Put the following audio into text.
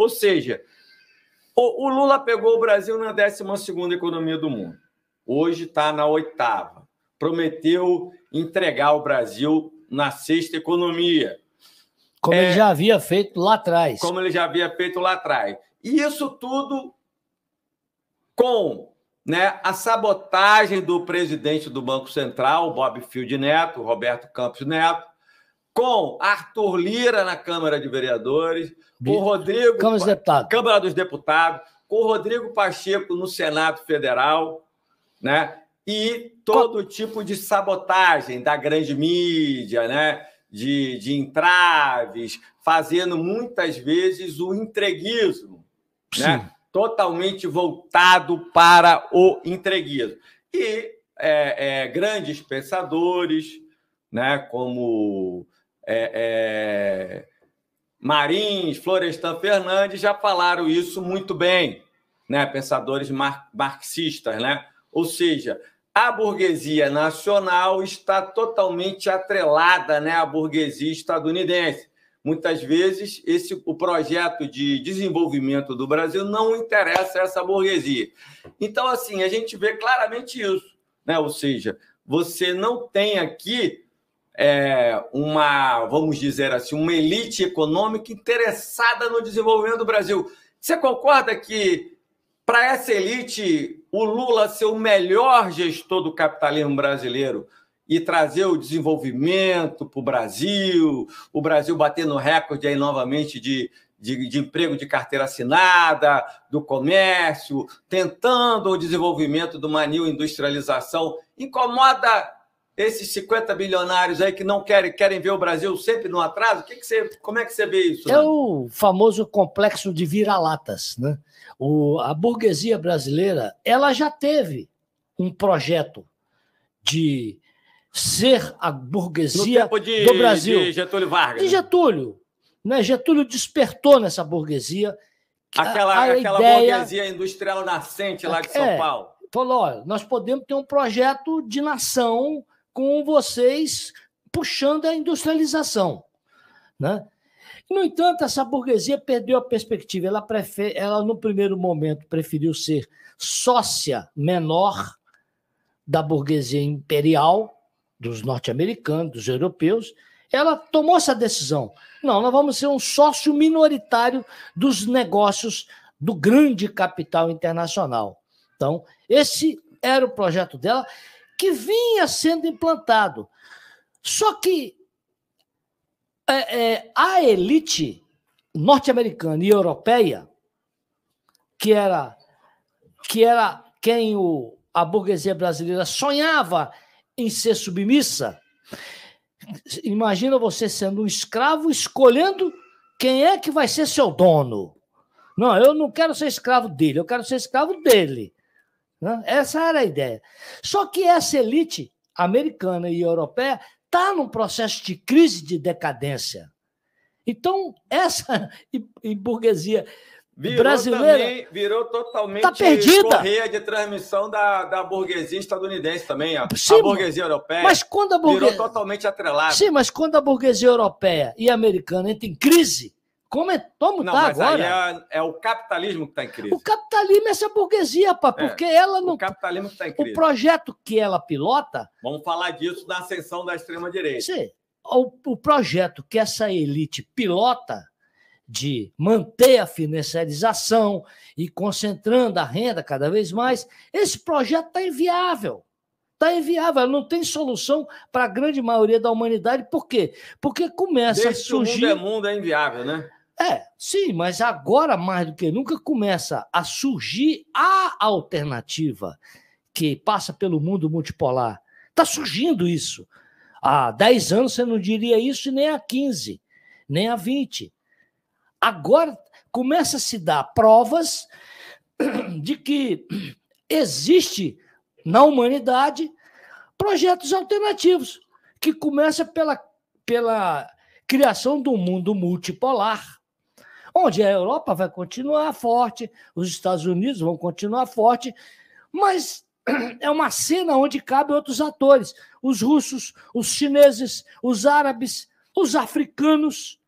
Ou seja, o, o Lula pegou o Brasil na 12 economia do mundo. Hoje está na oitava. Prometeu entregar o Brasil na sexta economia. Como é, ele já havia feito lá atrás. Como ele já havia feito lá atrás. E isso tudo com né, a sabotagem do presidente do Banco Central, Bob Field Neto, Roberto Campos Neto, com Arthur Lira na Câmara de Vereadores, com Rodrigo. Câmara dos Deputados. Câmara dos Deputados, com Rodrigo Pacheco no Senado Federal, né? E todo tipo de sabotagem da grande mídia, né? De, de entraves, fazendo muitas vezes o entreguismo, né? Sim. né? totalmente voltado para o entreguismo. E é, é, grandes pensadores, né, como é, é, Marins, Florestan Fernandes já falaram isso muito bem, né? pensadores mar, marxistas. Né? Ou seja, a burguesia nacional está totalmente atrelada né, à burguesia estadunidense. Muitas vezes esse, o projeto de desenvolvimento do Brasil não interessa a essa burguesia. Então, assim, a gente vê claramente isso. Né? Ou seja, você não tem aqui é, uma, vamos dizer assim, uma elite econômica interessada no desenvolvimento do Brasil. Você concorda que, para essa elite, o Lula ser o melhor gestor do capitalismo brasileiro e trazer o desenvolvimento para o Brasil, o Brasil batendo recorde aí novamente de, de, de, emprego de carteira assinada, do comércio, tentando o desenvolvimento de uma new industrialização, incomoda esses 50 bilionários aí que não querem, querem ver o Brasil sempre no atraso? Que que você, como é que você vê isso? É né? o famoso complexo de vira-latas. Né? O, a burguesia brasileira ela já teve um projeto de ser a burguesia de, do Brasil. De Getúlio Vargas. De né? Getúlio. Né? Getúlio despertou nessa burguesia. Aquela, a, a aquela ideia... burguesia industrial nascente lá de é, São Paulo. Falou: olha, nós podemos ter um projeto de nação com vocês puxando a industrialização. Né? No entanto, essa burguesia perdeu a perspectiva. Ela, prefer... ela, no primeiro momento, preferiu ser sócia menor da burguesia imperial, dos norte-americanos, dos europeus. Ela tomou essa decisão. Não, nós vamos ser um sócio minoritário dos negócios do grande capital internacional. Então, esse era o projeto dela que vinha sendo implantado. Só que é, é, a elite norte-americana e europeia, que era, que era quem o, a burguesia brasileira sonhava em ser submissa, imagina você sendo um escravo escolhendo quem é que vai ser seu dono. Não, eu não quero ser escravo dele, eu quero ser escravo dele. Né? Essa era a ideia. Só que essa elite americana e europeia está num processo de crise de decadência. Então, essa burguesia virou brasileira também, virou totalmente tá perdida. correia de transmissão da, da burguesia estadunidense também, Sim, a burguesia europeia. Mas quando a burguesia... Virou totalmente atrelada. Sim, mas quando a burguesia europeia e americana entra em crise, como é, como não, tá mas agora? É, é, o capitalismo que está em crise. O capitalismo é essa burguesia, pá, é, porque é, ela não. O capitalismo que está em crise. O projeto que ela pilota. Vamos falar disso na ascensão da extrema-direita. Sim. O, o projeto que essa elite pilota de manter a financiarização e concentrando a renda cada vez mais, esse projeto está inviável. Está inviável, não tem solução para a grande maioria da humanidade. Por quê? Porque começa Desde a surgir. O mundo é mundo, é inviável, né? É, sim, mas agora mais do que nunca começa a surgir a alternativa que passa pelo mundo multipolar. Está surgindo isso. Há 10 anos você não diria isso, nem há 15, nem há 20. Agora começa a se dar provas de que existe na humanidade projetos alternativos, que começa pela, pela criação do mundo multipolar, onde é a Europa vai continuar forte, os Estados Unidos vão continuar forte, mas é uma cena onde cabem outros atores: os russos, os chineses, os árabes, os africanos.